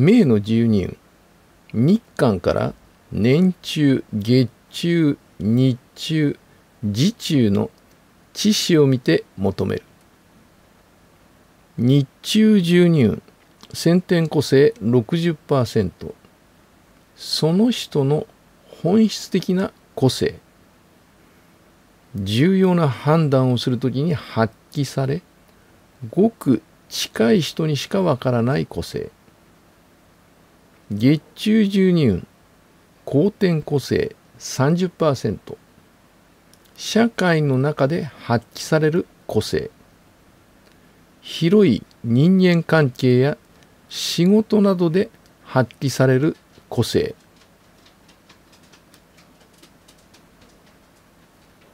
明の12日韓から年中月中日中時中の知識を見て求める日中十運先天個性60%その人の本質的な個性重要な判断をするときに発揮されごく近い人にしかわからない個性月中授乳後天個性30%社会の中で発揮される個性広い人間関係や仕事などで発揮される個性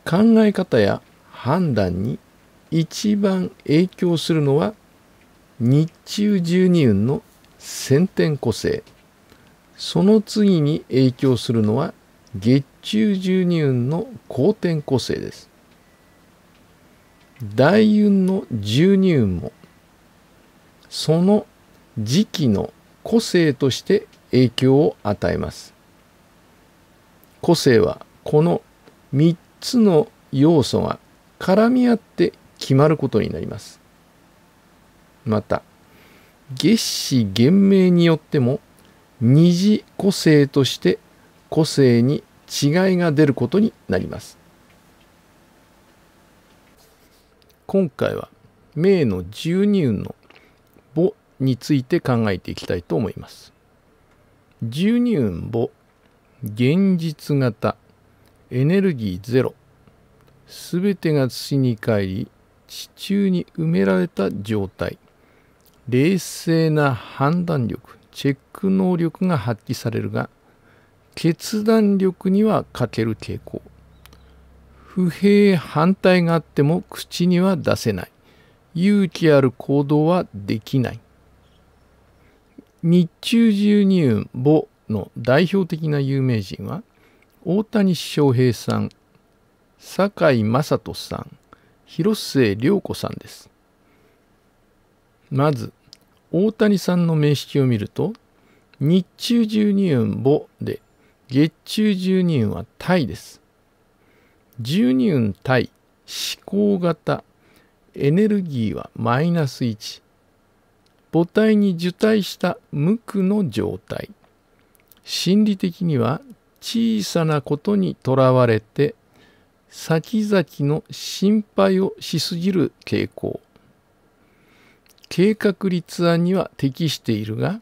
考え方や判断に一番影響するのは日中十二運の先天個性。その次に影響するのは月中十二運の後天個性です。大運の十二運もその時期の個性として影響を与えます。個性はこの三つの要素が絡み合って決まることになります。また月始元明によっても二次個性として個性に違いが出ることになります。今回は名の十二運の母について考えていきたいと思います。十二運母、現実型、エネルギーゼロ、すべてが土に帰り、地中に埋められた状態、冷静な判断力、チェック能力が発揮されるが、決断力には欠ける傾向。不平反対があっても口には出せない。勇気ある行動はできない。日中自由入母の代表的な有名人は、大谷翔平さん、堺雅人さん、広末涼子さんです。まず、大谷さんの名式を見ると、日中十二運母で、月中十二運はタイです。十二運タイ、思考型、エネルギーはマイナス1。母体に受胎した無垢の状態。心理的には小さなことにとらわれて、先々の心配をしすぎる傾向。計画立案には適しているが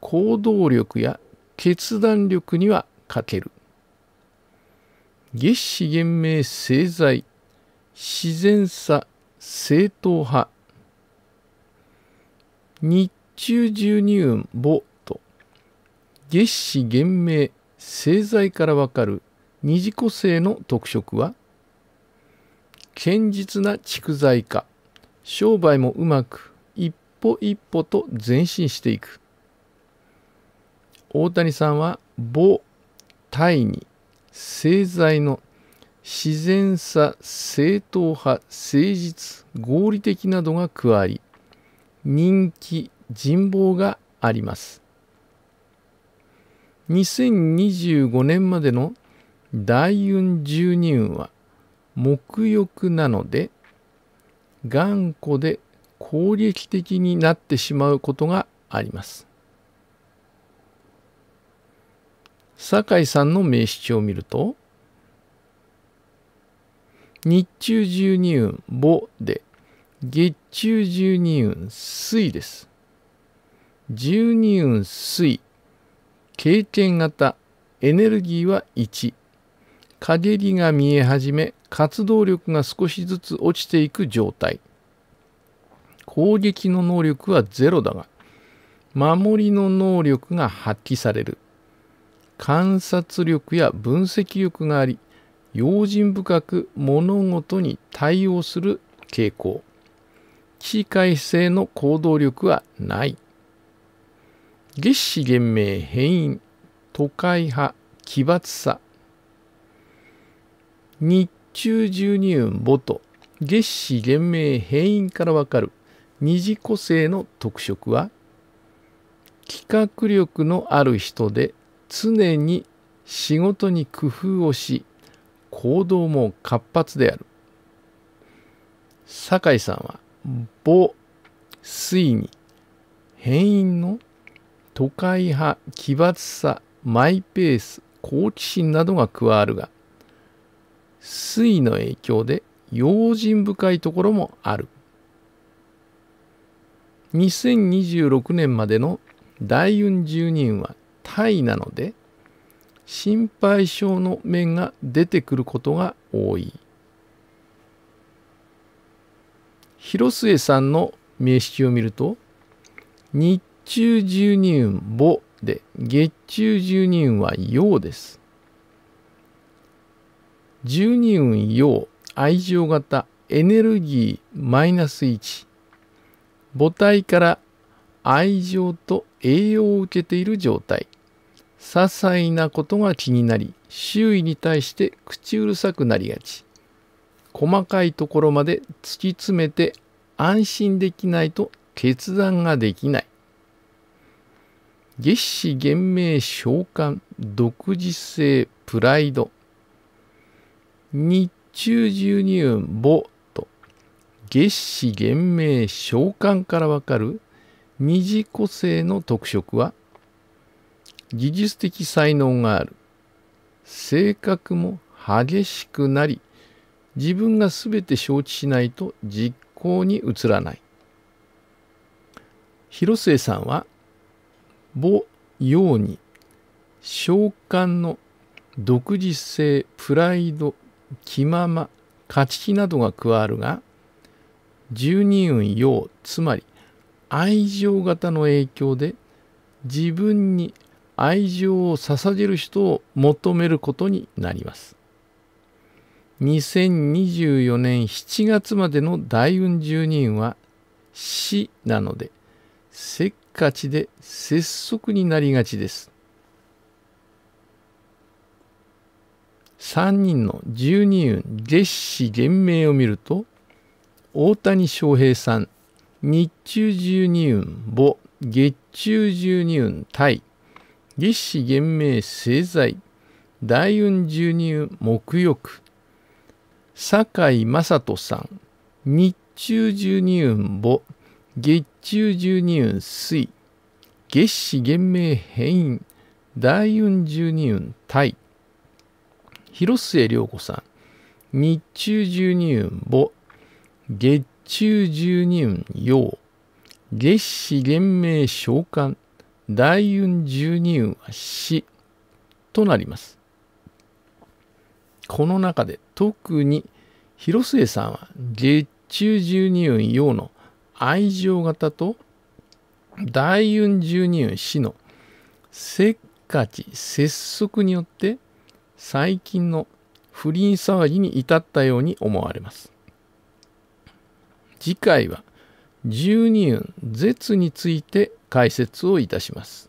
行動力や決断力には欠ける月始厳明製材自然さ正統派日中十二運母と月始厳明製材からわかる二次個性の特色は堅実な蓄財化商売もうまく一歩一歩と前進していく大谷さんは母体に製材の自然さ正統派誠実合理的などが加わり人気人望があります2025年までの大運十二運は沐浴なので頑固で攻撃的になってしまうことがあります。酒井さんの名詞を見ると日中十二運母で月中十二運水です。十二運水経験型エネルギーは1陰りが見え始め活動力が少しずつ落ちていく状態攻撃の能力はゼロだが守りの能力が発揮される観察力や分析力があり用心深く物事に対応する傾向機械性の行動力はない月始元明変因都会派奇抜さ日中十二運母と月子元明変因からわかる二次個性の特色は企画力のある人で常に仕事に工夫をし行動も活発である酒井さんは母水に変因の都会派奇抜さマイペース好奇心などが加わるが水の影響で用心深いところもある2026年までの大運10人はタイなので心配性の面が出てくることが多い広末さんの名式を見ると日中十二運母で月中十二運は陽です十二運陽愛情型エネルギーマイナス1母体から愛情と栄養を受けている状態些細なことが気になり周囲に対して口うるさくなりがち細かいところまで突き詰めて安心できないと決断ができない月子厳明召喚独自性プライド日中十二運母と月子元明召喚からわかる二次個性の特色は技術的才能がある性格も激しくなり自分が全て承知しないと実行に移らない広末さんは母ように召喚の独自性プライド気まま、勝ち気などが加わるが、十二運用、つまり愛情型の影響で、自分に愛情を捧げる人を求めることになります。2024年7月までの大運十二運は死なので、せっかちで拙速になりがちです。3人の12運月子元明を見ると大谷翔平さん日中12運母月中12運対月子元明製剤大運12運木欲酒井雅人さん日中12運母月中12運水月子元明変異大運12運対広末涼子さん、日中十二運母、月中十二運陽、月始元明召喚、大運十二運は死となります。この中で特に広末さんは月中十二運陽の愛情型と大運十二運死のせっかち拙速によって最近の不倫騒ぎに至ったように思われます。次回は十二運絶について解説をいたします。